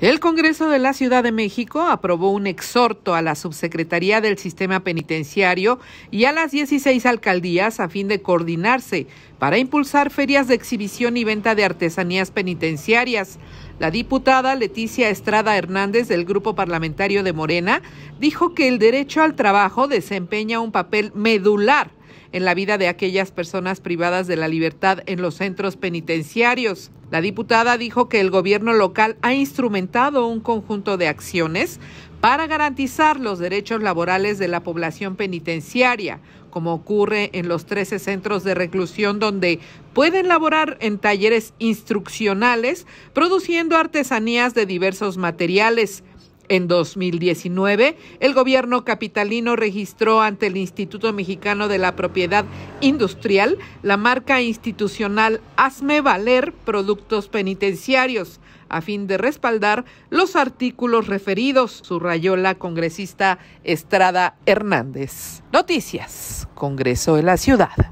El Congreso de la Ciudad de México aprobó un exhorto a la Subsecretaría del Sistema Penitenciario y a las 16 alcaldías a fin de coordinarse para impulsar ferias de exhibición y venta de artesanías penitenciarias. La diputada Leticia Estrada Hernández del Grupo Parlamentario de Morena dijo que el derecho al trabajo desempeña un papel medular en la vida de aquellas personas privadas de la libertad en los centros penitenciarios. La diputada dijo que el gobierno local ha instrumentado un conjunto de acciones para garantizar los derechos laborales de la población penitenciaria, como ocurre en los 13 centros de reclusión donde pueden laborar en talleres instruccionales produciendo artesanías de diversos materiales. En 2019, el gobierno capitalino registró ante el Instituto Mexicano de la Propiedad Industrial la marca institucional Hazme Valer Productos Penitenciarios a fin de respaldar los artículos referidos, subrayó la congresista Estrada Hernández. Noticias, Congreso de la Ciudad.